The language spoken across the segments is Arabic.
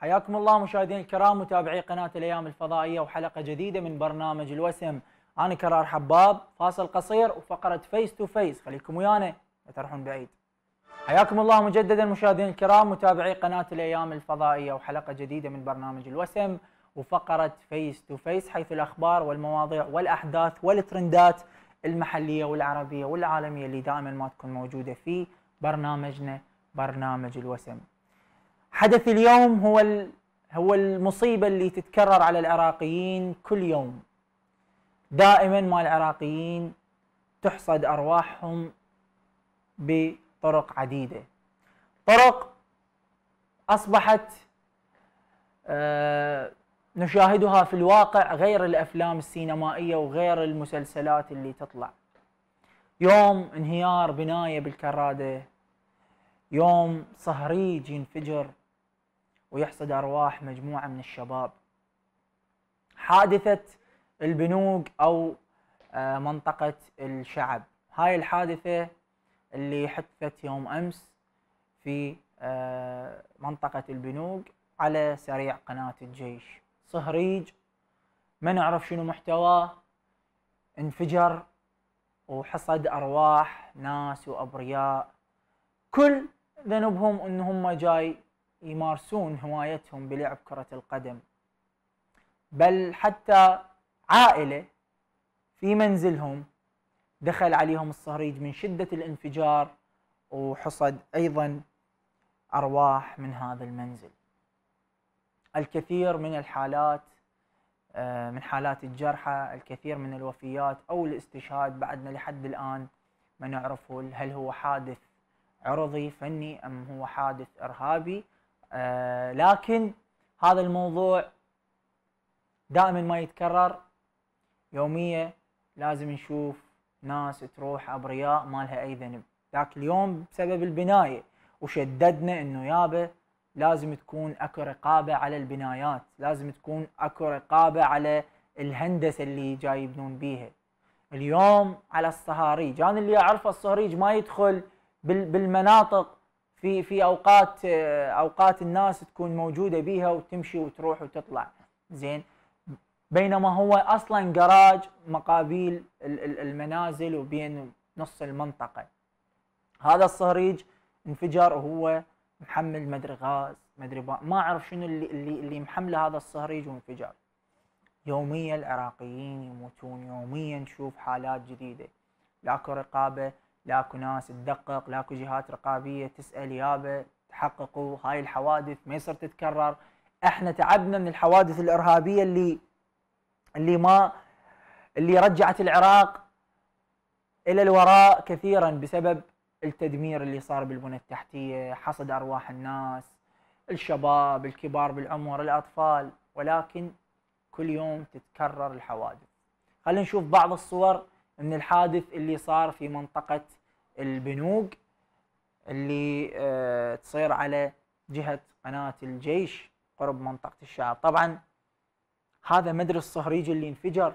حياكم الله مشاهدينا الكرام متابعي قناة الأيام الفضائية وحلقة جديدة من برنامج الوسم أنا كرار حباب فاصل قصير وفقرة فيس تو فيس خليكم ويانا لا تروحون بعيد حياكم الله مجددا مشاهدينا الكرام متابعي قناة الأيام الفضائية وحلقة جديدة من برنامج الوسم وفقرة فيس تو فيس حيث الأخبار والمواضيع والأحداث والترندات المحلية والعربية والعالمية اللي دائما ما تكون موجودة في برنامجنا برنامج الوسم حدث اليوم هو هو المصيبه اللي تتكرر على العراقيين كل يوم دائما ما العراقيين تحصد ارواحهم بطرق عديده طرق اصبحت أه نشاهدها في الواقع غير الافلام السينمائيه وغير المسلسلات اللي تطلع يوم انهيار بنايه بالكراده يوم صهريج ينفجر ويحصد أرواح مجموعة من الشباب حادثة البنوق أو آه، منطقة الشعب هاي الحادثة اللي حدثت يوم أمس في آه، منطقة البنوق على سريع قناة الجيش صهريج ما نعرف شنو محتواه انفجر وحصد أرواح ناس وأبرياء كل ذنبهم أنهم جاي يمارسون هوايتهم بلعب كرة القدم بل حتى عائلة في منزلهم دخل عليهم الصهريج من شدة الانفجار وحصد أيضا أرواح من هذا المنزل الكثير من الحالات آه، من حالات الجرحى الكثير من الوفيات أو الاستشهاد بعدنا لحد الآن ما نعرفه هل هو حادث عرضي فني أم هو حادث إرهابي آه، لكن هذا الموضوع دائما ما يتكرر يومية لازم نشوف ناس تروح ابرياء ما لها اي ذنب ذاك اليوم بسبب البنايه وشددنا انه يابا لازم تكون اكو رقابه على البنايات لازم تكون اكو رقابه على الهندسه اللي جاي يبنون بيها اليوم على الصهاريج انا اللي اعرفه الصهاريج ما يدخل بالمناطق في في اوقات اوقات الناس تكون موجوده بيها وتمشي وتروح وتطلع زين بينما هو اصلا جراج مقابيل المنازل وبين نص المنطقه هذا الصهريج انفجر وهو محمل مدري غاز مدري ما اعرف شنو اللي اللي, اللي محمله هذا الصهريج وانفجار يوميا العراقيين يموتون يوميا نشوف حالات جديده لاكو رقابه لاكو ناس تدقق لاكو جهات رقابيه تسال يابا تحققوا هاي الحوادث ما يصير تتكرر احنا تعبنا من الحوادث الارهابيه اللي اللي ما اللي رجعت العراق الى الوراء كثيرا بسبب التدمير اللي صار بالبنى التحتيه حصد ارواح الناس الشباب الكبار بالعمر الاطفال ولكن كل يوم تتكرر الحوادث خلينا نشوف بعض الصور من الحادث اللي صار في منطقة البنوق اللي آه، تصير على جهة قناة الجيش قرب منطقة الشعب طبعا هذا مدر الصهريج اللي انفجر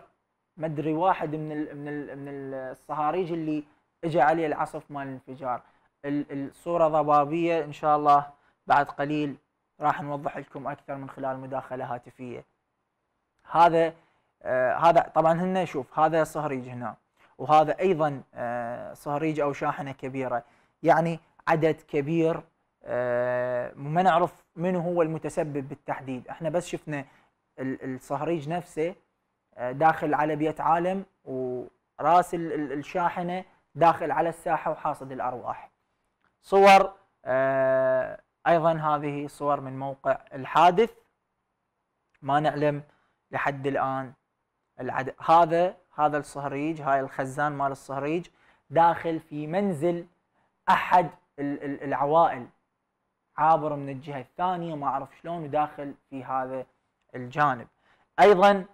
مدري واحد من الـ من الـ من الصهاريج اللي اجى عليه العصف مال الانفجار الصورة ضبابية ان شاء الله بعد قليل راح نوضح لكم اكثر من خلال مداخلة هاتفية هذا آه هذا طبعا هنا شوف هذا صهريج هنا وهذا ايضا آه، صهريج او شاحنه كبيره يعني عدد كبير آه، ما نعرف من هو المتسبب بالتحديد احنا بس شفنا الصهريج نفسه آه، داخل على بيت عالم وراس الشاحنه داخل على الساحه وحاصد الارواح صور ايضا هذه صور من موقع الحادث ما نعلم لحد الان العدد هذا هذا الصهريج هاي الخزان مال الصهريج داخل في منزل احد العوائل عابر من الجهه الثانيه ما اعرف شلون وداخل في هذا الجانب ايضا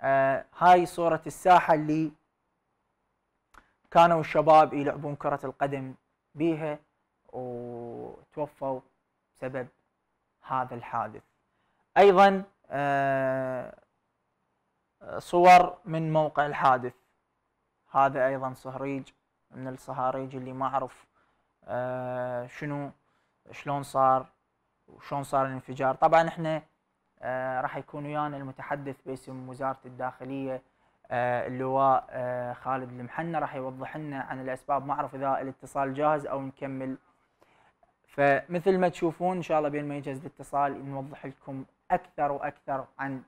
آه هاي صوره الساحه اللي كانوا الشباب يلعبون كره القدم بها وتوفوا بسبب هذا الحادث ايضا آه صور من موقع الحادث هذا ايضا صهريج من الصهاريج اللي ما اعرف آه، شنو شلون صار وشلون صار الانفجار طبعا احنا آه، راح يكون ويانا المتحدث باسم وزاره الداخليه آه، اللواء خالد المحنه راح يوضح لنا عن الاسباب ما اعرف اذا الاتصال جاهز او نكمل فمثل ما تشوفون ان شاء الله بين ما يجهز الاتصال نوضح لكم اكثر واكثر عن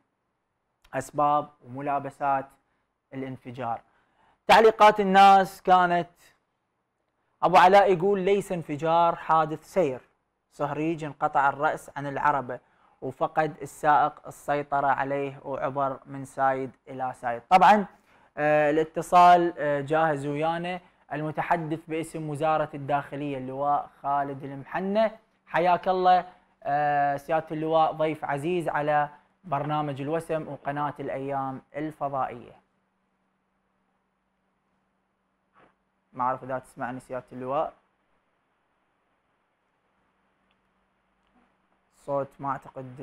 اسباب وملابسات الانفجار تعليقات الناس كانت ابو علاء يقول ليس انفجار حادث سير صهريج انقطع الراس عن العربه وفقد السائق السيطره عليه وعبر من سايد الى سايد طبعا آه، الاتصال آه، جاهز ويانا المتحدث باسم وزاره الداخليه اللواء خالد المحنه حياك الله آه، سياده اللواء ضيف عزيز على برنامج الوسم وقناة الأيام الفضائية ما أعرف إذا تسمعني سيادة اللواء صوت ما أعتقد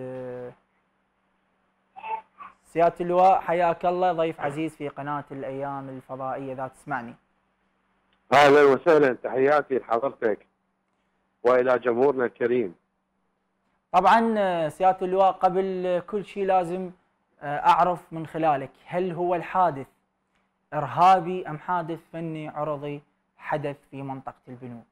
سيادة اللواء حياك الله ضيف عزيز في قناة الأيام الفضائية إذا تسمعني أهلا وسهلا تحياتي لحضرتك وإلى جمهورنا الكريم طبعا آه، سياده اللواء قبل آه، كل شيء لازم آه، اعرف من خلالك هل هو الحادث ارهابي ام حادث فني عرضي حدث في منطقه البنوك؟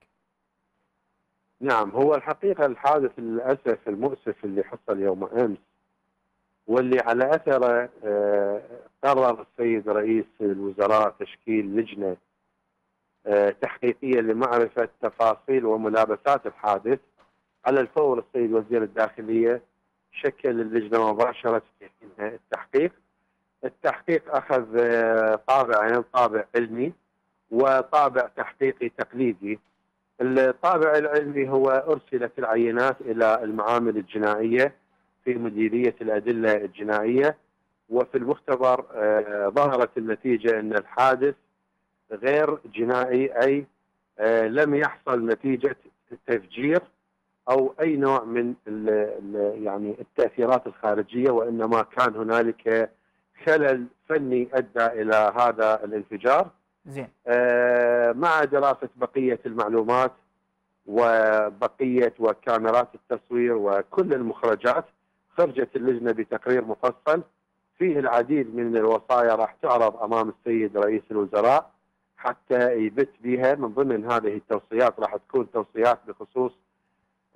نعم هو الحقيقه الحادث للاسف المؤسف اللي حصل يوم امس واللي على اثره قرر السيد رئيس الوزراء تشكيل لجنه تحقيقيه لمعرفه تفاصيل وملابسات الحادث على الفور السيد وزير الداخلية شكل اللجنة مباشرة في التحقيق التحقيق أخذ آه، طابعين طابع علمي وطابع تحقيقي تقليدي الطابع العلمي هو أرسلت العينات إلى المعامل الجنائية في مديرية الأدلة الجنائية وفي المختبر آه، ظهرت النتيجة أن الحادث غير جنائي أي آه، لم يحصل نتيجة تفجير او اي نوع من ال ال يعني التاثيرات الخارجيه وانما كان هنالك خلل فني ادى الى هذا الانفجار. زين. آه مع دراسه بقيه المعلومات وبقيه وكاميرات التصوير وكل المخرجات خرجت اللجنه بتقرير مفصل فيه العديد من الوصايا راح تعرض امام السيد رئيس الوزراء حتى يبت بها من ضمن هذه التوصيات راح تكون توصيات بخصوص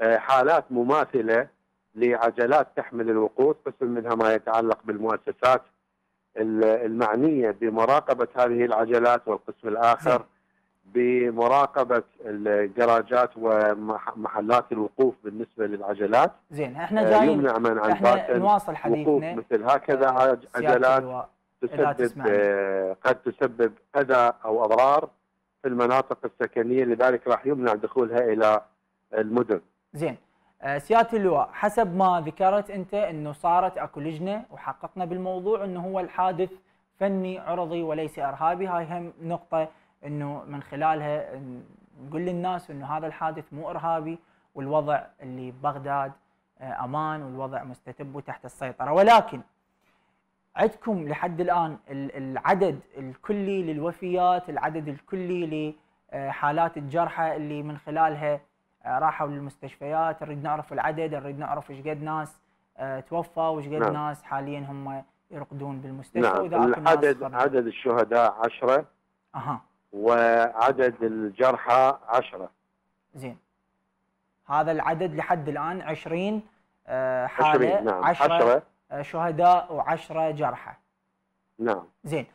آه، حالات مماثله لعجلات تحمل الوقود قسم منها ما يتعلق بالمؤسسات المعنيه بمراقبه هذه العجلات والقسم الاخر بمراقبة الجراجات ومحلات الوقوف بالنسبة للعجلات زين احنا آه، جايين يمنع من عن احنا نواصل حديثنا مثل هكذا آه، عجلات تسبب قد تسبب أذى أو أضرار في المناطق السكنية لذلك راح يمنع دخولها إلى المدن زين آه، سياده اللواء حسب ما ذكرت انت انه صارت اكو لجنه وحققنا بالموضوع انه هو الحادث فني عرضي وليس ارهابي هاي هم نقطه انه من خلالها نقول للناس انه هذا الحادث مو ارهابي والوضع اللي ببغداد آه، امان والوضع مستتب وتحت السيطره ولكن عندكم لحد الان العدد الكلي للوفيات العدد الكلي لحالات الجرحى اللي من خلالها آه، راحوا للمستشفيات نريد نعرف العدد نريد نعرف ايش قد ناس آه، توفى وايش قد نعم. ناس حاليا هم يرقدون بالمستشفى نعم. واذا العدد عدد الشهداء 10 اها وعدد الجرحى 10 زين هذا العدد لحد الان 20 آه، حاله نعم 10 شهداء و10 جرحى نعم زين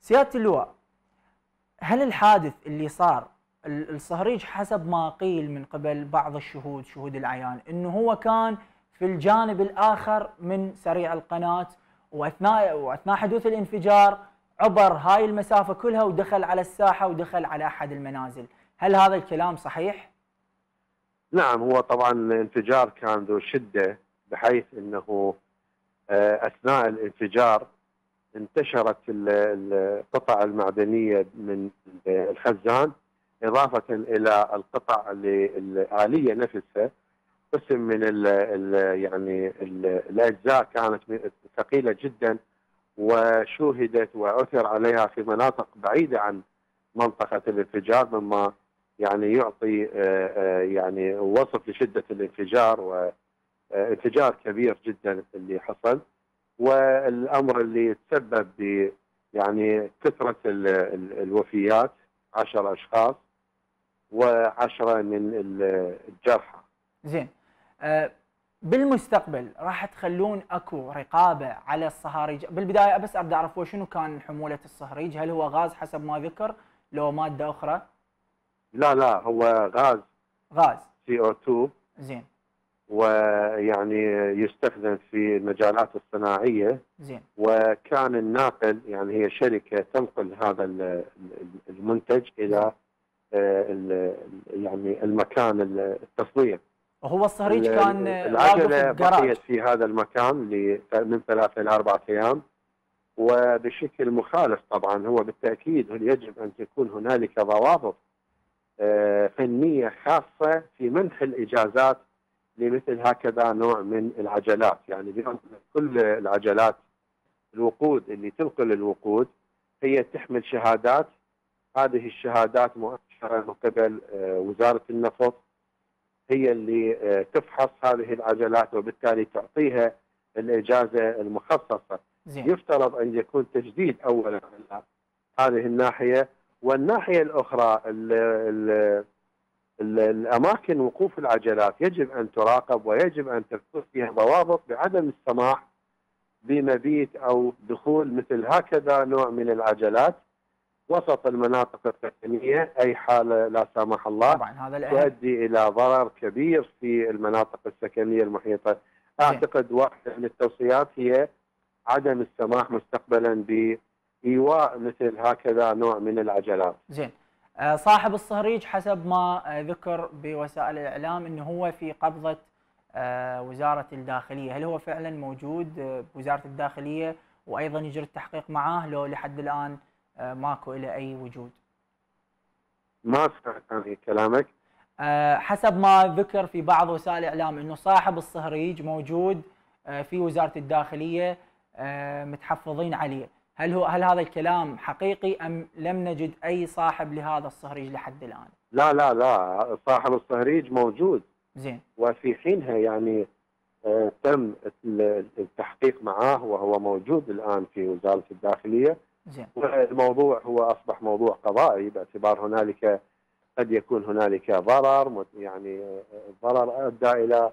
سياده اللواء هل الحادث اللي صار الصهريج حسب ما قيل من قبل بعض الشهود شهود العيان انه هو كان في الجانب الاخر من سريع القناه واثناء واثناء حدوث الانفجار عبر هاي المسافه كلها ودخل على الساحه ودخل على احد المنازل، هل هذا الكلام صحيح؟ نعم هو طبعا الانفجار كان ذو شده بحيث انه آه، اثناء الانفجار انتشرت القطع المعدنيه من الخزان اضافه الى القطع الاليه نفسها قسم من ال الـ يعني الـ الاجزاء كانت ثقيله جدا وشوهدت وعثر عليها في مناطق بعيده عن منطقه الانفجار مما يعني يعطي يعني وصف لشده الانفجار وانفجار كبير جدا اللي حصل والامر اللي تسبب ب يعني كثره الوفيات 10 اشخاص و10 من الجرحى. زين. آه، بالمستقبل راح تخلون اكو رقابه على الصهاريج، بالبدايه بس ابدا اعرف شنو كان حموله الصهريج، هل هو غاز حسب ما ذكر لو ماده اخرى؟ لا لا هو غاز غاز سي او 2 زين ويعني يستخدم في المجالات الصناعيه زين وكان الناقل يعني هي شركه تنقل هذا المنتج الى آه، يعني المكان التصوير هو الصهريج كان العجله بقيت في هذا المكان من ثلاثه الى اربعه ايام وبشكل مخالف طبعا هو بالتاكيد يجب ان تكون هنالك ضوابط آه، فنيه خاصه في منح الاجازات لمثل هكذا نوع من العجلات يعني كل العجلات الوقود اللي تنقل الوقود هي تحمل شهادات هذه الشهادات مؤكدة مباشره من قبل آه، وزاره النفط هي اللي آه، تفحص هذه العجلات وبالتالي تعطيها الاجازه المخصصه زي. يفترض ان يكون تجديد اولا على هذه الناحيه والناحيه الاخرى الـ الـ الـ الاماكن وقوف العجلات يجب ان تراقب ويجب ان تكون فيها ضوابط بعدم السماح بمبيت او دخول مثل هكذا نوع من العجلات وسط المناطق السكنيه اي حاله لا سامح الله طبعا هذا تؤدي الى ضرر كبير في المناطق السكنيه المحيطه اعتقد واحده من التوصيات هي عدم السماح مستقبلا بايواء مثل هكذا نوع من العجلات زين آه، صاحب الصهريج حسب ما آه، ذكر بوسائل الاعلام انه هو في قبضه آه، وزاره الداخليه، هل هو فعلا موجود بوزاره الداخليه وايضا يجري التحقيق معاه لو لحد الان آه، ماكو له اي وجود ما سمعت عن كلامك آه، حسب ما ذكر في بعض وسائل الاعلام انه صاحب الصهريج موجود آه، في وزاره الداخليه متحفظين عليه هل هو هل هذا الكلام حقيقي ام لم نجد اي صاحب لهذا الصهريج لحد الان لا لا لا صاحب الصهريج موجود زين وفي حينها يعني تم التحقيق معاه وهو موجود الان في وزاره الداخليه زين والموضوع هو اصبح موضوع قضائي باعتبار هنالك قد يكون هنالك ضرر يعني الضرر ادى الى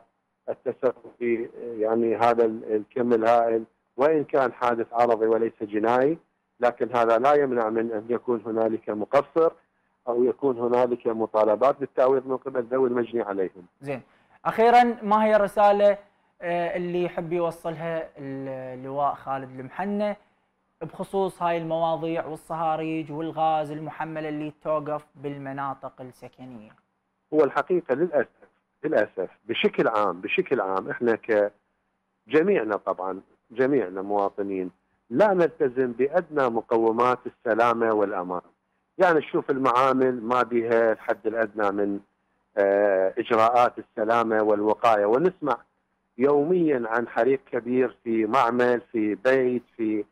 التسبب في يعني هذا الكم الهائل وان كان حادث عرضي وليس جنائي لكن هذا لا يمنع من ان يكون هنالك مقصر او يكون هنالك مطالبات بالتعويض من قبل ذوي المجني عليهم. زين اخيرا ما هي الرساله آه، اللي يحب يوصلها اللواء خالد المحنه بخصوص هاي المواضيع والصهاريج والغاز المحمل اللي توقف بالمناطق السكنيه؟ هو الحقيقه للاسف للاسف بشكل عام بشكل عام احنا كجميعنا طبعا جميعنا مواطنين لا نلتزم بادنى مقومات السلامه والامان. يعني تشوف المعامل ما بها الحد الادنى من آه، اجراءات السلامه والوقايه ونسمع يوميا عن حريق كبير في معمل في بيت في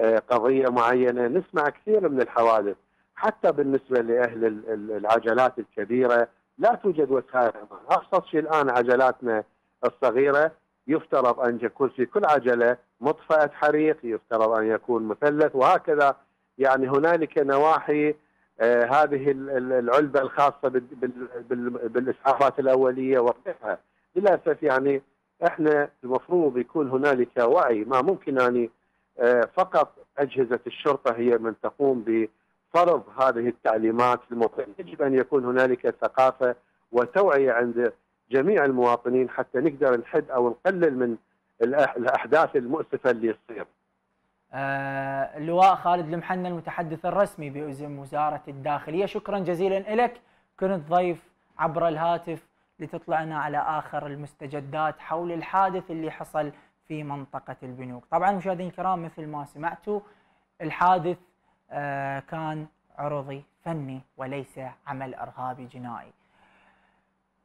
آه، قضيه معينه نسمع كثير من الحوادث حتى بالنسبه لاهل العجلات الكبيره لا توجد وسائل امان ابسط شيء الان عجلاتنا الصغيره يفترض ان يكون في كل عجله مطفاه حريق يفترض ان يكون مثلث وهكذا يعني هنالك نواحي آه، هذه العلبه الخاصه بالاسعافات الاوليه وغيرها للاسف يعني احنا المفروض يكون هنالك وعي ما ممكن يعني آه، فقط اجهزه الشرطه هي من تقوم بفرض هذه التعليمات للمواطنين، يجب ان يكون هنالك ثقافه وتوعيه عند جميع المواطنين حتى نقدر نحد او نقلل من الاحداث المؤسفه اللي تصير. آه، اللواء خالد المحنى المتحدث الرسمي باسم وزاره الداخليه، شكرا جزيلا لك، كنت ضيف عبر الهاتف لتطلعنا على اخر المستجدات حول الحادث اللي حصل في منطقة البنوك طبعا مشاهدين الكرام مثل ما سمعتوا الحادث آه، كان عرضي فني وليس عمل إرهابي جنائي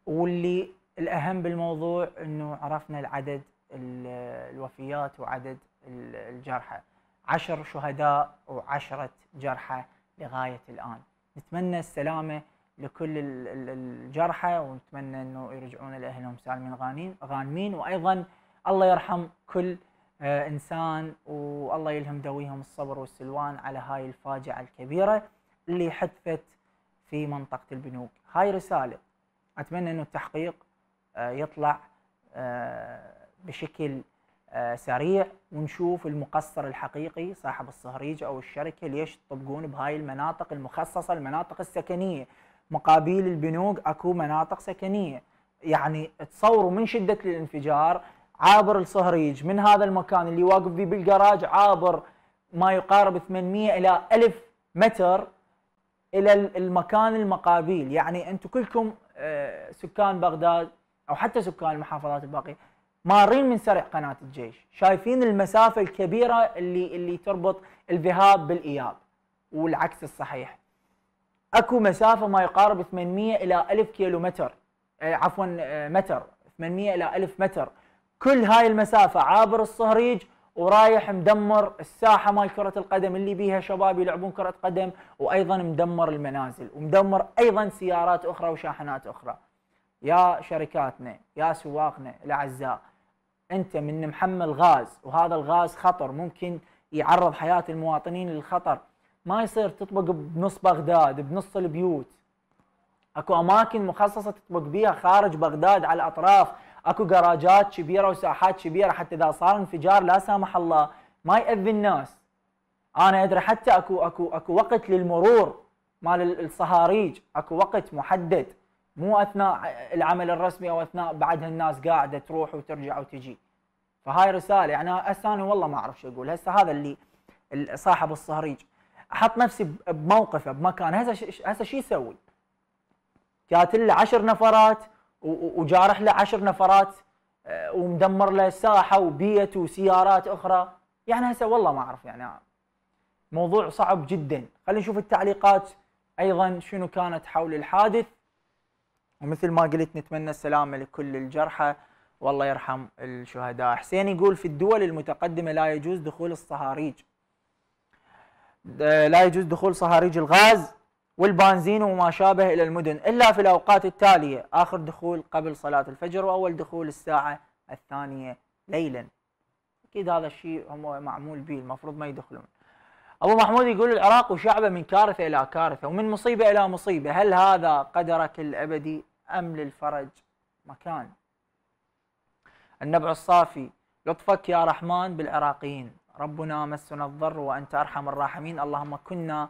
واللي الأهم بالموضوع أنه عرفنا العدد الوفيات وعدد الجرحى عشر شهداء وعشرة جرحى لغاية الآن نتمنى السلامة لكل الجرحى ونتمنى أنه يرجعون لأهلهم سالمين غانمين وأيضا الله يرحم كل آه، انسان والله يلهم دويهم الصبر والسلوان على هاي الفاجعه الكبيره اللي حدثت في منطقه البنوك هاي رساله اتمنى انه التحقيق آه، يطلع آه، بشكل سريع ونشوف المقصر الحقيقي صاحب الصهريج او الشركه ليش تطبقون بهاي المناطق المخصصه المناطق السكنيه مقابل البنوك اكو مناطق سكنيه يعني تصوروا من شده الانفجار عابر الصهريج من هذا المكان اللي واقف فيه بالجراج عابر ما يقارب 800 الى 1000 متر الى المكان المقابيل يعني انتم كلكم آه، سكان بغداد او حتى سكان المحافظات الباقيه مارين من سرع قناه الجيش شايفين المسافه الكبيره اللي اللي تربط الذهاب بالاياب والعكس الصحيح اكو مسافه ما يقارب 800 الى 1000 كيلو آه، عفوا آه، متر 800 الى 1000 متر كل هاي المسافه عابر الصهريج ورايح مدمر الساحه مال كره القدم اللي بيها شباب يلعبون كره قدم وايضا مدمر المنازل ومدمر ايضا سيارات اخرى وشاحنات اخرى يا شركاتنا يا سواقنا الاعزاء انت من محمل غاز وهذا الغاز خطر ممكن يعرض حياه المواطنين للخطر ما يصير تطبق بنص بغداد بنص البيوت اكو اماكن مخصصه تطبق بيها خارج بغداد على الاطراف اكو جراجات كبيره وساحات كبيره حتى اذا صار انفجار لا سامح الله ما ياذي الناس انا ادري حتى اكو اكو اكو وقت للمرور مال الصهاريج اكو وقت محدد مو اثناء العمل الرسمي او اثناء بعدها الناس قاعده تروح وترجع وتجي فهاي رساله يعني هسه انا والله ما اعرف شو اقول هسه هذا اللي صاحب الصهريج احط نفسي بموقفه بمكان هسه هسه شو يسوي؟ قاتل له عشر نفرات وجارح له عشر نفرات آه، ومدمر له ساحه وبيت وسيارات اخرى يعني هسه والله ما اعرف يعني موضوع صعب جدا خلينا نشوف التعليقات ايضا شنو كانت حول الحادث ومثل ما قلت نتمنى السلامه لكل الجرحى والله يرحم الشهداء حسين يقول في الدول المتقدمه لا يجوز دخول الصهاريج آه، لا يجوز دخول صهاريج الغاز والبنزين وما شابه إلى المدن إلا في الأوقات التالية آخر دخول قبل صلاة الفجر وأول دخول الساعة الثانية ليلا أكيد هذا الشيء هم معمول به المفروض ما يدخلون أبو محمود يقول العراق وشعبه من كارثة إلى كارثة ومن مصيبة إلى مصيبة هل هذا قدرك الأبدي أم للفرج مكان النبع الصافي لطفك يا رحمن بالعراقيين ربنا مسنا الضر وأنت أرحم الراحمين اللهم كنا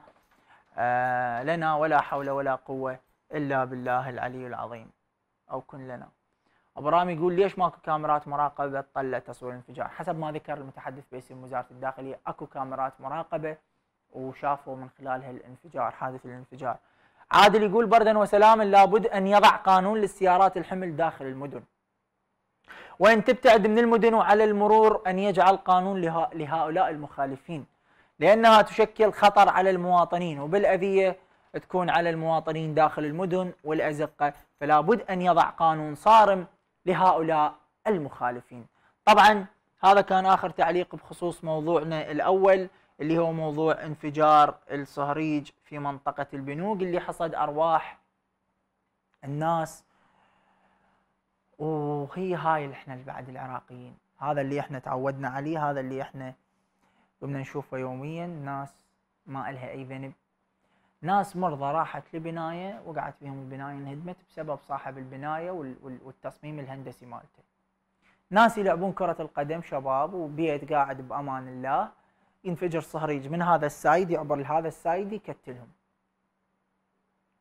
آه، لنا ولا حول ولا قوة إلا بالله العلي العظيم أو كن لنا أبو رامي يقول ليش ماكو كاميرات مراقبة تطلع تصوير الانفجار حسب ما ذكر المتحدث باسم وزارة الداخلية أكو كاميرات مراقبة وشافوا من خلالها الانفجار حادث الانفجار عادل يقول بردا وسلاما لابد أن يضع قانون للسيارات الحمل داخل المدن وأن تبتعد من المدن وعلى المرور أن يجعل قانون لهؤلاء المخالفين لأنها تشكل خطر على المواطنين وبالأذية تكون على المواطنين داخل المدن والأزقة فلا بد أن يضع قانون صارم لهؤلاء المخالفين طبعا هذا كان آخر تعليق بخصوص موضوعنا الأول اللي هو موضوع انفجار الصهريج في منطقة البنوك اللي حصد أرواح الناس وهي هاي اللي احنا بعد العراقيين هذا اللي احنا تعودنا عليه هذا اللي احنا وبدنا نشوفه يوميا ناس ما إلها أي ذنب ناس مرضى راحت لبناية وقعت بهم البناية انهدمت بسبب صاحب البناية والتصميم الهندسي مالته ناس يلعبون كرة القدم شباب وبيت قاعد بأمان الله ينفجر صهريج من هذا السايد يعبر لهذا السايد يكتلهم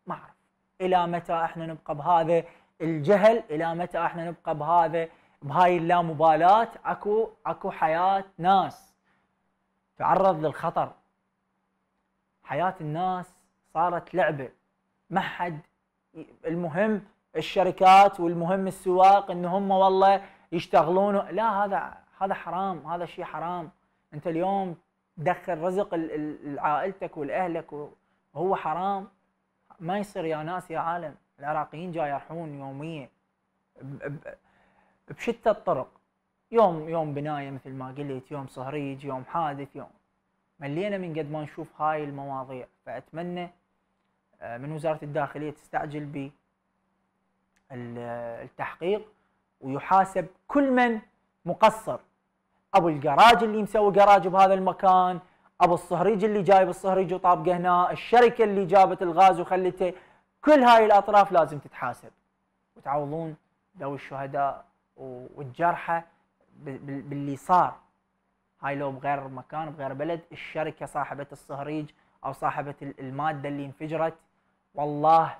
ما أعرف إلى متى احنا نبقى بهذا الجهل إلى متى احنا نبقى بهذا بهاي اللامبالاة اكو اكو حياة ناس تعرض للخطر حياة الناس صارت لعبة ما حد المهم الشركات والمهم السواق ان هم والله يشتغلون لا هذا هذا حرام هذا شيء حرام انت اليوم تدخل رزق لعائلتك والاهلك وهو حرام ما يصير يا ناس يا عالم العراقيين جاي يرحون يوميا بشتى الطرق يوم يوم بنايه مثل ما قلت يوم صهريج يوم حادث يوم ملينا من قد ما نشوف هاي المواضيع فاتمنى آه، من وزاره الداخليه تستعجل ب التحقيق ويحاسب كل من مقصر ابو الجراج اللي مسوي جراج بهذا المكان ابو الصهريج اللي جايب الصهريج وطابقه هنا الشركه اللي جابت الغاز وخلته كل هاي الاطراف لازم تتحاسب وتعوضون ذوي الشهداء والجرحى باللي صار هاي لو بغير مكان بغير بلد الشركه صاحبه الصهريج او صاحبه الماده اللي انفجرت والله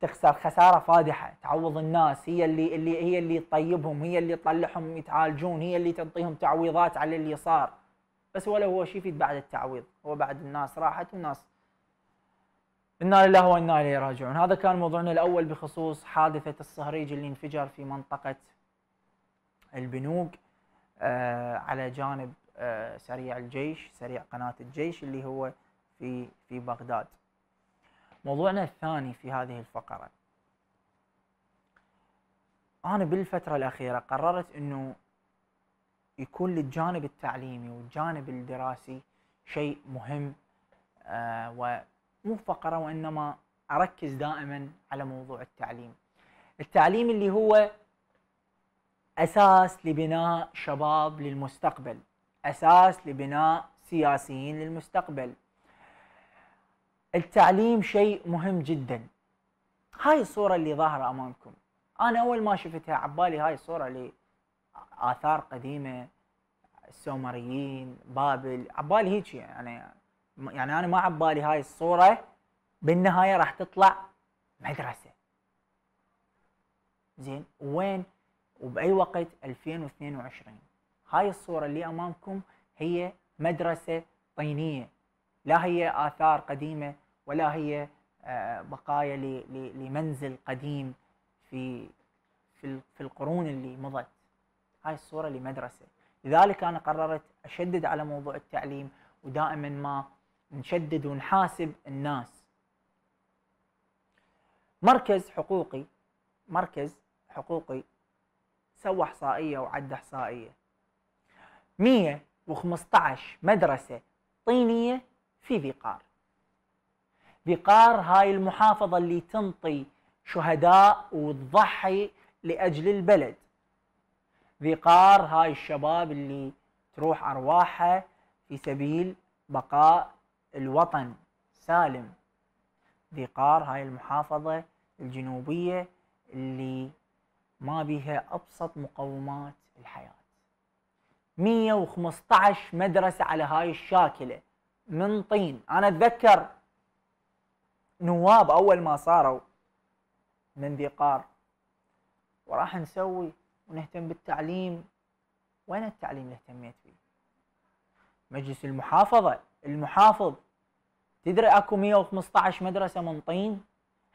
تخسر خساره فادحه تعوض الناس هي اللي اللي هي اللي تطيبهم هي اللي تطلعهم يتعالجون هي اللي تعطيهم تعويضات على اللي صار بس ولا هو شيء يفيد بعد التعويض هو بعد الناس راحت والناس انا لله وانا اليه راجعون هذا كان موضوعنا الاول بخصوص حادثه الصهريج اللي انفجر في منطقه البنوك آه، على جانب آه، سريع الجيش سريع قناة الجيش اللي هو في في بغداد موضوعنا الثاني في هذه الفقرة أنا بالفترة الأخيرة قررت أنه يكون للجانب التعليمي والجانب الدراسي شيء مهم آه ومو فقرة وإنما أركز دائما على موضوع التعليم التعليم اللي هو اساس لبناء شباب للمستقبل اساس لبناء سياسيين للمستقبل التعليم شيء مهم جدا هاي الصوره اللي ظاهره امامكم انا اول ما شفتها عبالي هاي الصوره اللي اثار قديمه السومريين بابل عبالي هيك يعني يعني انا ما عبالي هاي الصوره بالنهايه راح تطلع مدرسه زين وين وبأي وقت 2022 هاي الصورة اللي أمامكم هي مدرسة طينية لا هي آثار قديمة ولا هي آه، بقايا لمنزل قديم في في القرون اللي مضت هاي الصورة لمدرسة لذلك أنا قررت أشدد على موضوع التعليم ودائما ما نشدد ونحاسب الناس مركز حقوقي مركز حقوقي سوى احصائيه وعد احصائيه 115 مدرسه طينيه في ذي قار هاي المحافظه اللي تنطي شهداء وتضحي لاجل البلد ذي هاي الشباب اللي تروح ارواحها في سبيل بقاء الوطن سالم ذي هاي المحافظه الجنوبيه اللي ما بيها أبسط مقومات الحياة 115 مدرسة على هاي الشاكلة من طين أنا أتذكر نواب أول ما صاروا من ذي قار وراح نسوي ونهتم بالتعليم وين التعليم اللي اهتميت فيه؟ مجلس المحافظة المحافظ تدري اكو 115 مدرسة من طين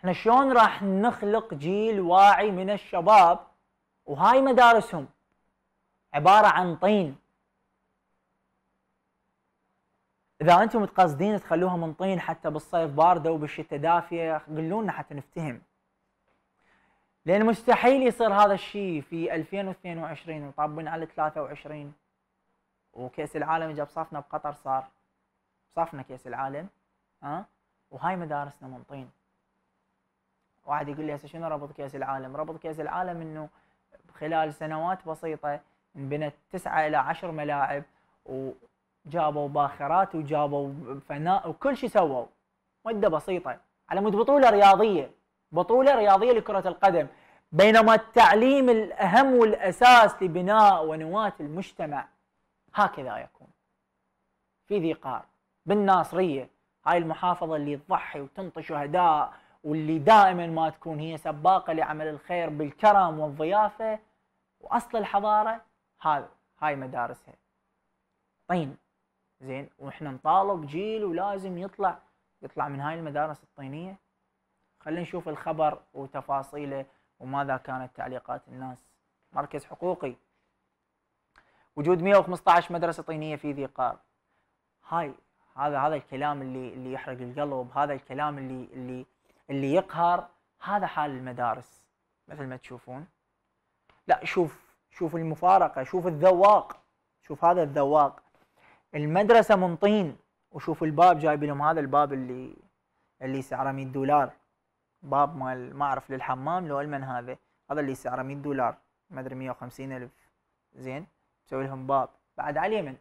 احنا شلون راح نخلق جيل واعي من الشباب وهاي مدارسهم عباره عن طين اذا انتم متقصدين تخلوها من طين حتى بالصيف بارده وبالشتاء دافيه قولوا لنا حتى نفتهم لان مستحيل يصير هذا الشيء في 2022 وطابين على 23 وكاس العالم جاب صافنا بقطر صار صافنا كاس العالم ها وهاي مدارسنا من طين واحد يقول لي هسه شنو ربط كاس العالم؟ ربط كاس العالم انه خلال سنوات بسيطه انبنت تسعه الى عشر ملاعب وجابوا باخرات وجابوا فناء وكل شيء سووا مده بسيطه على مود بطوله رياضيه بطوله رياضيه لكره القدم بينما التعليم الاهم والاساس لبناء ونواه المجتمع هكذا يكون في ذي قار بالناصريه هاي المحافظه اللي تضحي وتنطي شهداء واللي دائما ما تكون هي سباقه لعمل الخير بالكرم والضيافه واصل الحضاره هذا هاي مدارسها طين زين واحنا نطالب جيل ولازم يطلع يطلع من هاي المدارس الطينيه خلينا نشوف الخبر وتفاصيله وماذا كانت تعليقات الناس مركز حقوقي وجود 115 مدرسه طينيه في ذي قار هاي هذا هذا الكلام اللي اللي يحرق القلب هذا الكلام اللي اللي اللي يقهر هذا حال المدارس مثل ما تشوفون لا شوف شوف المفارقه شوف الذواق شوف هذا الذواق المدرسه من طين وشوف الباب جايب لهم هذا الباب اللي اللي سعره 100 دولار باب مال ما اعرف للحمام لو المن هذا هذا اللي سعره 100 دولار ما ادري 150 الف زين مسوي لهم باب بعد على اليمن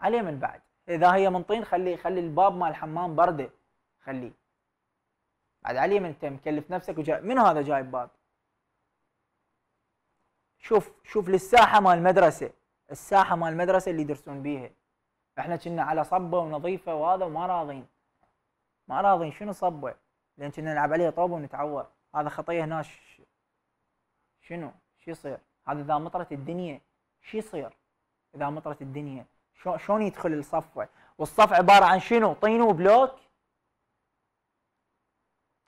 على اليمن بعد اذا هي من طين خلي خلي الباب مال الحمام برده خليه عاد علي من انت مكلف نفسك وجاي من هذا جايب باب شوف شوف للساحه مال المدرسه الساحه مال المدرسه اللي يدرسون بيها احنا كنا على صبه ونظيفه وهذا وما راضين ما راضين شنو صبه لان كنا نلعب عليها طوبه ونتعور هذا خطيه هنا ش... شنو شو يصير هذا اذا مطرت الدنيا شو يصير اذا مطرت الدنيا شلون يدخل الصفوه والصف عباره عن شنو طين وبلوك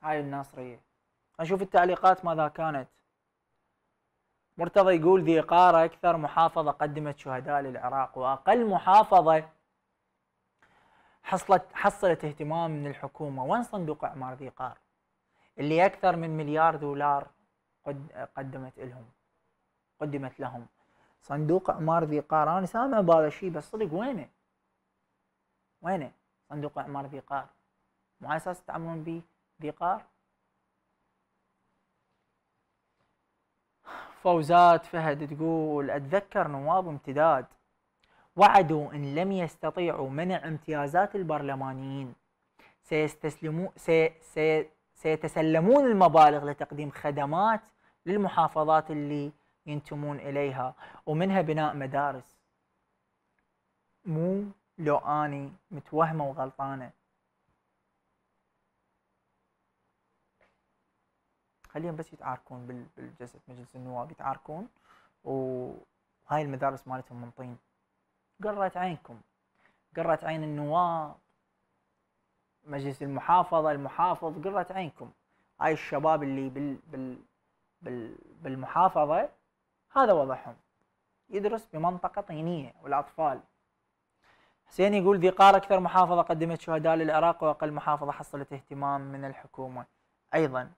هاي الناصريه نشوف التعليقات ماذا كانت مرتضى يقول ذي قارة أكثر محافظة قدمت شهداء للعراق وأقل محافظة حصلت حصلت اهتمام من الحكومة وين صندوق إعمار ذي قار اللي أكثر من مليار دولار قد قدمت لهم قدمت لهم صندوق إعمار ذي قار أنا سامع بهذا الشيء بس صدق وينه وينه صندوق إعمار ذي قار مو على أساس تعملون به ذقار فوزات فهد تقول أتذكر نواب امتداد وعدوا إن لم يستطيعوا منع امتيازات البرلمانيين سيستسلمو سي سي سيتسلمون المبالغ لتقديم خدمات للمحافظات اللي ينتمون إليها ومنها بناء مدارس مو لو أني متوهمة وغلطانة خليهم بس يتعاركون بالجلسة مجلس النواب يتعاركون وهاي المدارس مالتهم من طين قرت عينكم قرت عين النواب مجلس المحافظة المحافظ قرت عينكم هاي الشباب اللي بال بال بال بالمحافظة هذا وضعهم يدرس بمنطقة طينية والأطفال حسين يقول ذي قار أكثر محافظة قدمت شهداء للعراق وأقل محافظة حصلت اهتمام من الحكومة أيضا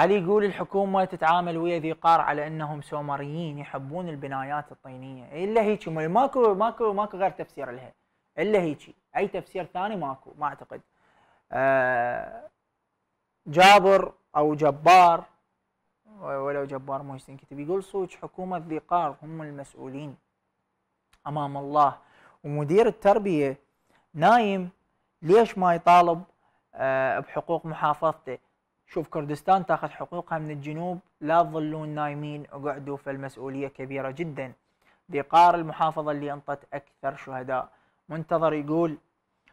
علي يقول الحكومة تتعامل ويا ذي قار على انهم سومريين يحبون البنايات الطينية الا هيك ماكو ماكو ماكو غير تفسير لها الا هيك اي تفسير ثاني ماكو ما اعتقد آه، جابر او جبار ولو جبار مو كتب يقول صوت حكومة ذي قار هم المسؤولين امام الله ومدير التربية نايم ليش ما يطالب آه، بحقوق محافظته شوف كردستان تاخذ حقوقها من الجنوب لا تظلون نايمين اقعدوا فالمسؤوليه كبيره جدا ذي قار المحافظه اللي انطت اكثر شهداء منتظر يقول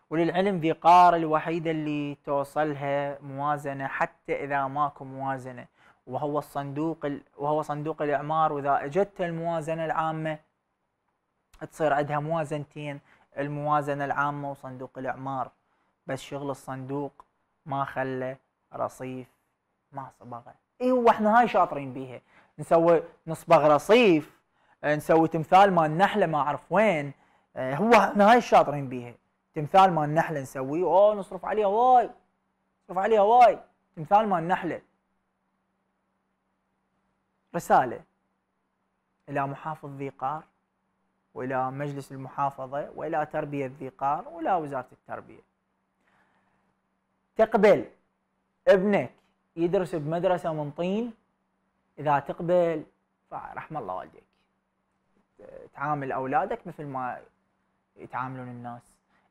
وللعلم ذي قار الوحيده اللي توصلها موازنه حتى اذا ماكو موازنه وهو الصندوق ال... وهو صندوق الاعمار واذا اجت الموازنه العامه تصير عندها موازنتين الموازنه العامه وصندوق الاعمار بس شغل الصندوق ما خلى رصيف ما صبغه اي هو احنا هاي شاطرين بيها نسوي نصبغ رصيف آه، نسوي تمثال مال نحله ما اعرف وين آه، هو احنا هاي شاطرين بيها تمثال مال نحله نسويه اوه نصرف عليه واي نصرف عليه واي تمثال مال نحله رساله الى محافظ ذي قار والى مجلس المحافظه والى تربيه ذي قار والى وزاره التربيه تقبل ابنك يدرس بمدرسه من طين اذا تقبل فرحم الله والديك تعامل اولادك مثل ما يتعاملون الناس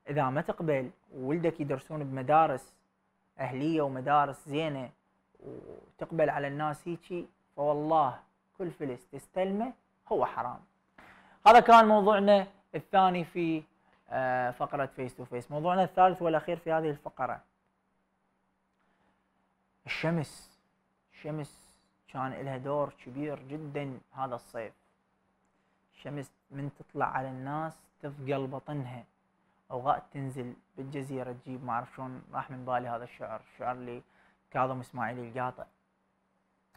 اذا ما تقبل ولدك يدرسون بمدارس اهليه ومدارس زينه وتقبل على الناس هيجي فوالله كل فلس تستلمه هو حرام هذا كان موضوعنا الثاني في آه، فقره فيس تو فيس موضوعنا الثالث والاخير في هذه الفقره الشمس الشمس كان لها دور كبير جدا هذا الصيف الشمس من تطلع على الناس تثقل بطنها اوقات تنزل بالجزيره تجيب ما اعرف شلون راح من بالي هذا الشعر الشعر اللي كاظم اسماعيل القاطع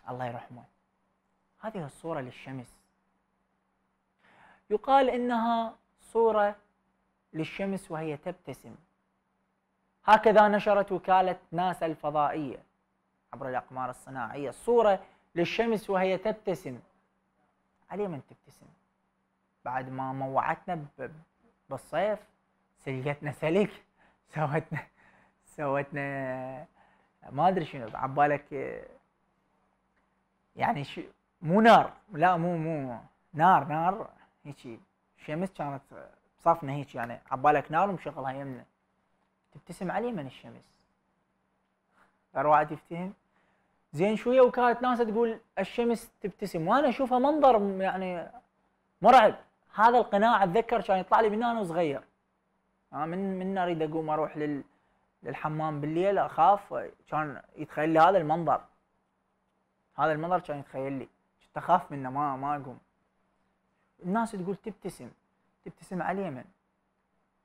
الله يرحمه هذه الصوره للشمس يقال انها صوره للشمس وهي تبتسم هكذا نشرت وكاله ناسا الفضائيه عبر الأقمار الصناعية صورة للشمس وهي تبتسم علي من تبتسم بعد ما موعتنا بالصيف سلقتنا سلك سوتنا سوتنا ما ادري شنو عبالك يعني ش... مو نار لا مو مو نار نار هيجي الشمس كانت بصفنا هيك يعني عبالك نار ومشغلها يمنا تبتسم علي من الشمس غير واحد يفتهم زين شويه وكانت ناس تقول الشمس تبتسم وانا اشوفها منظر يعني مرعب هذا القناع اتذكر كان يطلع لي من انا صغير آه، من من اريد اقوم اروح لل للحمام بالليل اخاف كان يتخيل لي هذا المنظر هذا المنظر كان يتخيل لي كنت اخاف منه ما ما اقوم الناس تقول تبتسم تبتسم على اليمن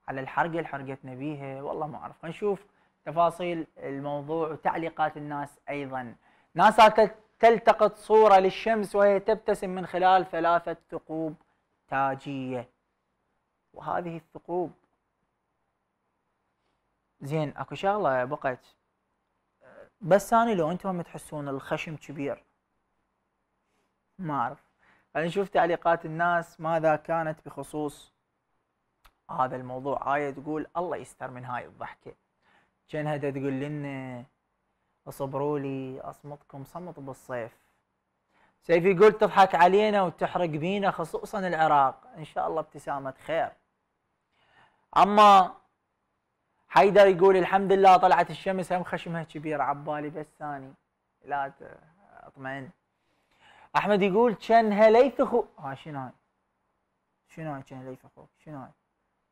على الحرقه اللي حرقتنا بيها والله ما اعرف نشوف تفاصيل الموضوع وتعليقات الناس ايضا ناسا تلتقط صورة للشمس وهي تبتسم من خلال ثلاثة ثقوب تاجية وهذه الثقوب زين اكو شغله بقت بس انا لو انتم تحسون الخشم كبير ما اعرف خلينا نشوف تعليقات الناس ماذا كانت بخصوص هذا الموضوع آية تقول الله يستر من هاي الضحكة جنها تقول لنا اصبروا لي اصمتكم صمت بالصيف سيف يقول تضحك علينا وتحرق بينا خصوصا العراق ان شاء الله ابتسامه خير اما حيدر يقول الحمد لله طلعت الشمس هم خشمها كبير عبالي بس ثاني لا اطمئن احمد يقول شنها ليث اخو ها آه، شنو هاي شنو هاي شنها ليث اخوك شنو هاي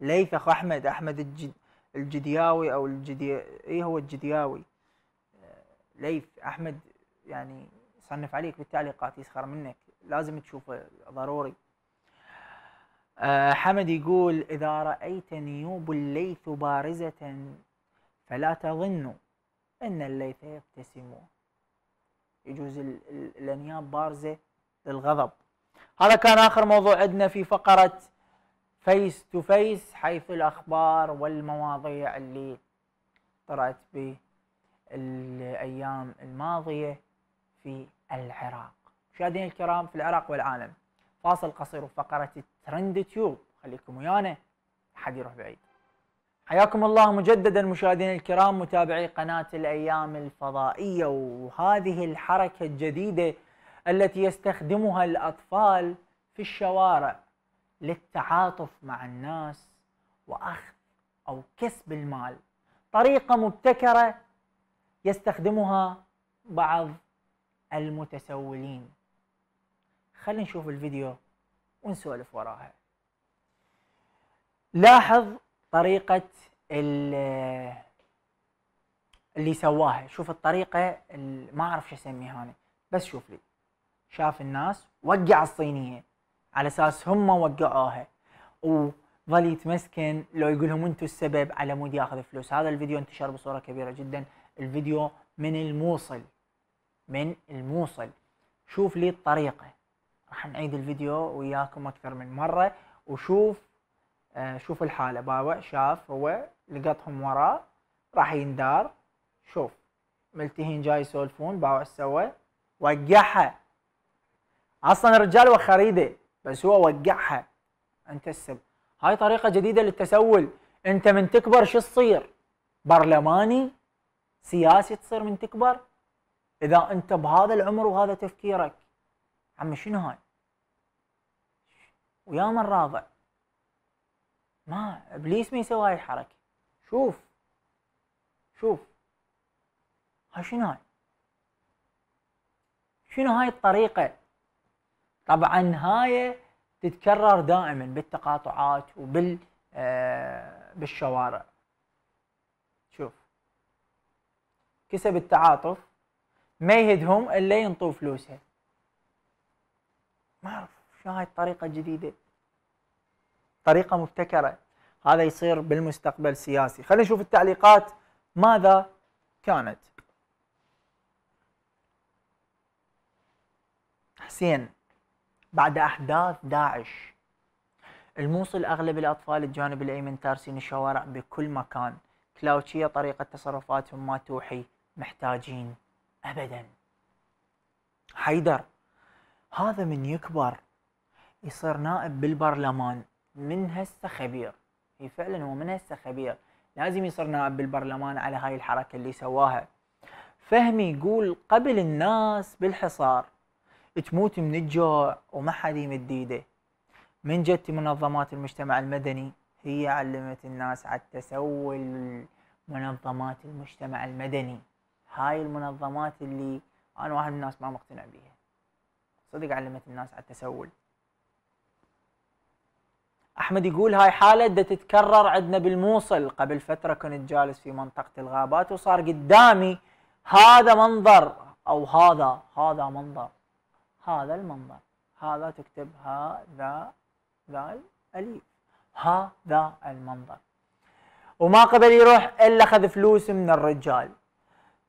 ليث اخو احمد احمد الجد الجدياوي او الجدي اي هو الجدياوي ليث احمد يعني صنف عليك بالتعليقات يسخر منك لازم تشوفه ضروري أه حمد يقول إذا رأيت نيوب الليث بارزة فلا تظن أن الليث يبتسم يجوز الأنياب بارزة للغضب هذا كان آخر موضوع عندنا في فقرة فيس تو فيس حيث الأخبار والمواضيع اللي طرات به الايام الماضيه في العراق مشاهدينا الكرام في العراق والعالم فاصل قصير وفقره ترند تيوب خليكم ويانا حد يروح بعيد حياكم الله مجددا مشاهدينا الكرام متابعي قناة الأيام الفضائية وهذه الحركة الجديدة التي يستخدمها الأطفال في الشوارع للتعاطف مع الناس وأخذ أو كسب المال طريقة مبتكرة يستخدمها بعض المتسولين خلينا نشوف الفيديو ونسولف وراها لاحظ طريقة اللي سواها شوف الطريقة ما أعرف شو أسميها أنا بس شوف لي شاف الناس وقع الصينية على أساس هم وقعوها وظل يتمسكن لو يقول لهم أنتم السبب على مود ياخذ فلوس هذا الفيديو انتشر بصورة كبيرة جدا الفيديو من الموصل من الموصل شوف لي الطريقة راح نعيد الفيديو وياكم أكثر من مرة وشوف آه شوف الحالة بابا شاف هو لقطهم وراه راح يندار شوف ملتهين جاي يسولفون باوع ايش سوى؟ وقعها اصلا الرجال وخريده بس هو وقعها انت السب هاي طريقه جديده للتسول انت من تكبر شو تصير؟ برلماني سياسي تصير من تكبر اذا انت بهذا العمر وهذا تفكيرك عم شنو هاي ويا من راضع ما ابليس ما يسوي هاي الحركه شوف شوف هاي شنو هاي شنو هاي الطريقه طبعا هاي تتكرر دائما بالتقاطعات وبال آه بالشوارع كسب التعاطف ما يهدهم الا ينطوا فلوسها ما اعرف شو هاي الطريقه الجديده طريقه مبتكره هذا يصير بالمستقبل سياسي خلينا نشوف التعليقات ماذا كانت حسين بعد احداث داعش الموصل اغلب الاطفال الجانب الايمن تارسين الشوارع بكل مكان كلاوتشيه طريقه تصرفاتهم ما توحي محتاجين ابدا حيدر هذا من يكبر يصير نائب بالبرلمان من هسه خبير هي فعلا هو من هسه خبير لازم يصير نائب بالبرلمان على هاي الحركه اللي سواها فهمي يقول قبل الناس بالحصار تموت من الجوع وما حد يمد ايده من جت منظمات المجتمع المدني هي علمت الناس على التسول منظمات المجتمع المدني هاي المنظمات اللي انا واحد من الناس ما مقتنع بيها صدق علمت الناس على التسول احمد يقول هاي حاله دا تتكرر عندنا بالموصل قبل فتره كنت جالس في منطقه الغابات وصار قدامي هذا منظر او هذا هذا منظر هذا المنظر هذا تكتب هذا ذا الاليف هذا المنظر وما قبل يروح الا اخذ فلوس من الرجال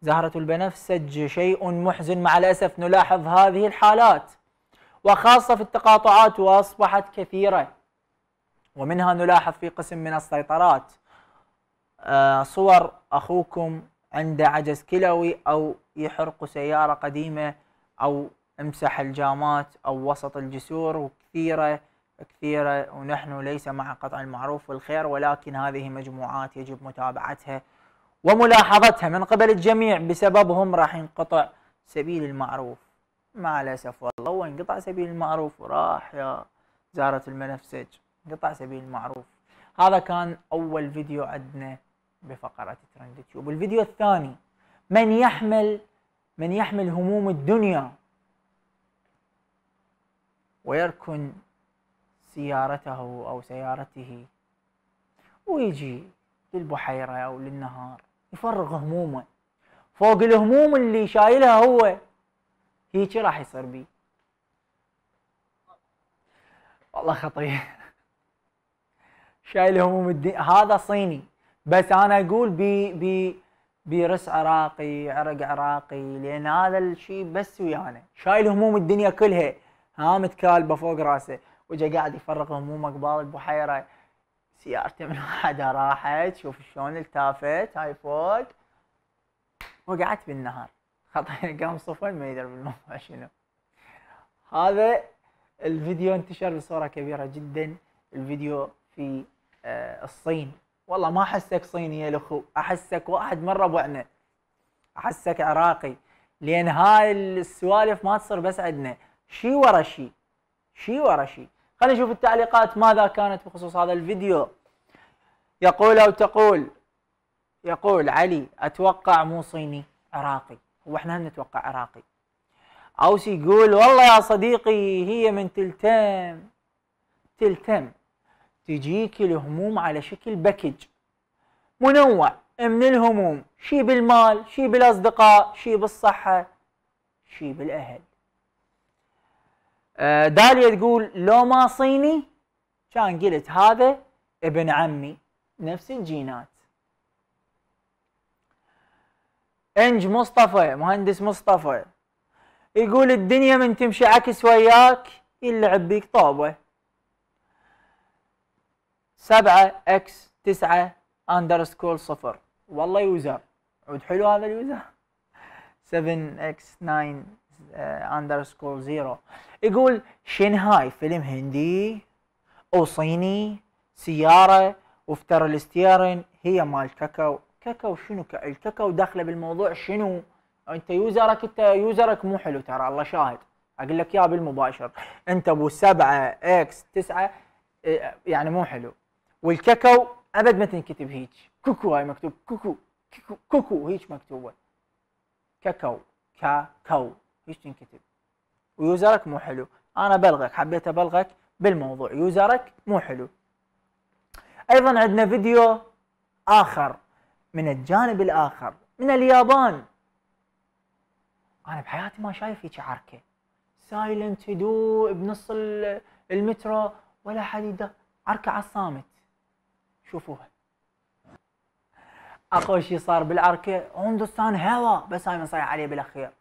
زهرة البنفسج شيء محزن مع الأسف نلاحظ هذه الحالات وخاصة في التقاطعات وأصبحت كثيرة ومنها نلاحظ في قسم من السيطرات آه، صور أخوكم عنده عجز كلوي أو يحرق سيارة قديمة أو امسح الجامات أو وسط الجسور وكثيرة كثيرة ونحن ليس مع قطع المعروف والخير ولكن هذه مجموعات يجب متابعتها وملاحظتها من قبل الجميع بسببهم راح ينقطع سبيل المعروف مع الأسف والله وانقطع سبيل المعروف وراح يا زارة المنفسج انقطع سبيل المعروف هذا كان أول فيديو عندنا بفقرة ترند تيوب الفيديو الثاني من يحمل من يحمل هموم الدنيا ويركن سيارته أو سيارته ويجي للبحيرة أو للنهار يفرغ همومه فوق الهموم اللي شايلها هو هيك راح يصير بيه والله خطير شايل هموم الدين هذا صيني بس انا اقول بي بي برس عراقي عرق عراقي لان هذا الشيء بس ويانا يعني. شايل هموم الدنيا كلها ها متكالبه فوق راسه وجا قاعد يفرغ همومه قبال البحيره سيارتي من واحدة راحت شوف شلون التافت هاي فوق وقعت بالنهر خطأ قام صفن ما يدري بالموضوع شنو هذا الفيديو انتشر بصورة كبيرة جدا الفيديو في آه، الصين والله ما احسك صيني يا الاخو احسك واحد من ربعنا احسك عراقي لان هاي السوالف ما تصير بس عندنا شي ورا شي شي ورا شي خلينا نشوف التعليقات ماذا كانت بخصوص هذا الفيديو يقول او تقول يقول علي اتوقع مو صيني عراقي هو احنا هم نتوقع عراقي اوس يقول والله يا صديقي هي من تلتم تلتم تجيك الهموم على شكل باكج منوع من الهموم شي بالمال شي بالاصدقاء شي بالصحه شي بالاهل آه، داليا تقول لو ما صيني كان قلت هذا ابن عمي نفس الجينات انج مصطفى مهندس مصطفى يقول الدنيا من تمشي عكس وياك يلعب بيك طوبة سبعة اكس تسعة اندرسكول صفر والله يوزر عود حلو هذا اليوزر 7 اكس 9 اندرسكور آه، زيرو يقول شنهاي فيلم هندي او صيني سياره وافتر الستيرن هي مال كاكاو كاكاو شنو الكاكاو داخله بالموضوع شنو انت يوزرك انت يوزرك مو حلو ترى الله شاهد اقول لك يا بالمباشر انت ابو سبعة اكس تسعة آه، يعني مو حلو والكاكاو ابد ما تنكتب هيك كوكو هاي مكتوب كوكو كوكو, كوكو هيك مكتوبه كاكاو كاكاو ايش تنكتب ويوزرك مو حلو انا بلغك حبيت ابلغك بالموضوع يوزرك مو حلو ايضا عندنا فيديو اخر من الجانب الاخر من اليابان انا بحياتي ما شايف هيك عركه سايلنت هدوء بنص المترو ولا حد يده عركه على الصامت شوفوها اقوى شيء صار بالعركه اوندستان هوا بس هاي مصايح عليه بالاخير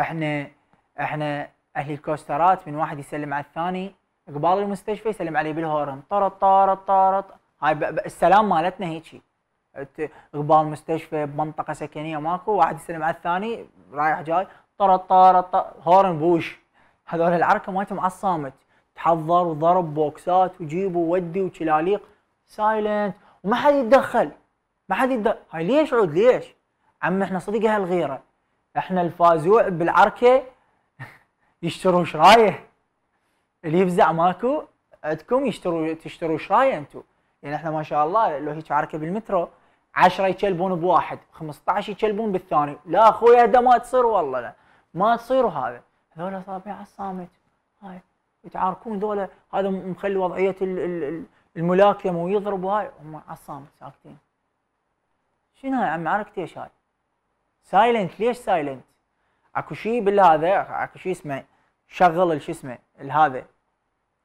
احنا احنا اهل الكوسترات من واحد يسلم على الثاني قبال المستشفى يسلم عليه بالهورن طرط طارط طارط هاي السلام مالتنا هيك قبال مستشفى بمنطقه سكنيه ماكو واحد يسلم على الثاني رايح جاي طرط طارط هورن بوش هذول العركه مالتهم على الصامت تحضر وضرب بوكسات وجيبوا وودي وشلاليق سايلنت وما حد يتدخل ما حد يتدخل هاي ليش عود ليش؟ عم احنا صدق اهل غيره احنا الفازوع بالعركه يشتروا شرايه اللي يفزع ماكو عندكم يشتروا تشتروا شرايه انتم يعني احنا ما شاء الله لو هيك عركه بالمترو 10 يكلبون بواحد 15 يكلبون بالثاني لا اخوي هذا ما تصير والله لا ما تصير هذا هذول طابع الصامت هاي يتعاركون ذولا هذا مخلي وضعيه الملاكمه ويضرب هاي هم على الصامت ساكتين شنو هاي عم عركتي ايش هاي سايلنت ليش سايلنت؟ اكو شيء بالهذا اكو شيء اسمه شغل شو اسمه الهذا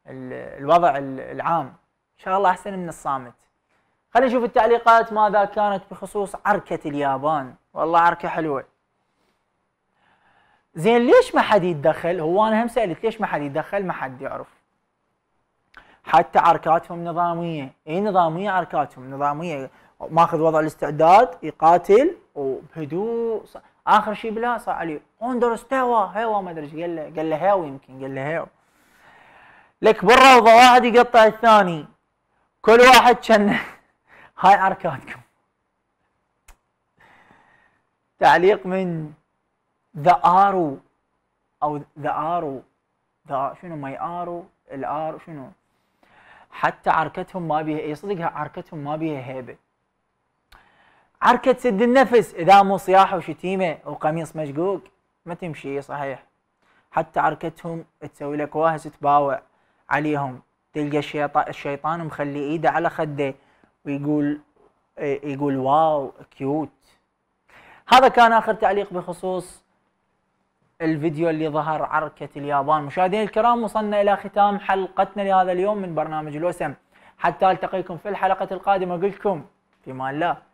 الوضع العام شغله احسن من الصامت خلينا نشوف التعليقات ماذا كانت بخصوص عركه اليابان والله عركه حلوه زين ليش ما حد يتدخل هو انا هم سالت ليش ما حد يتدخل ما حد يعرف حتى عركاتهم نظاميه اي نظاميه عركاتهم نظاميه ماخذ وضع الاستعداد يقاتل وبهدوء اخر شيء بلا صار عليه اوندر استوى هوا ما ادري ايش قال له قال له هيو يمكن قال له هاو لك بالروضه واحد يقطع الثاني كل واحد كان هاي حركاتكم تعليق من ذا ارو او ذا ارو ذا شنو ماي ارو الار شنو حتى عركتهم ما بيها اي صدقها عركتهم ما بيها هيبه عركة سد النفس إذا مو صياح وشتيمة وقميص مشقوق ما تمشي صحيح حتى عركتهم تسوي لك واهس تباوع عليهم تلقى الشيطان, مخلي ايده على خده ويقول إيه، يقول واو كيوت هذا كان اخر تعليق بخصوص الفيديو اللي ظهر عركة اليابان مشاهدينا الكرام وصلنا الى ختام حلقتنا لهذا اليوم من برنامج الوسم حتى التقيكم في الحلقة القادمة لكم في مال الله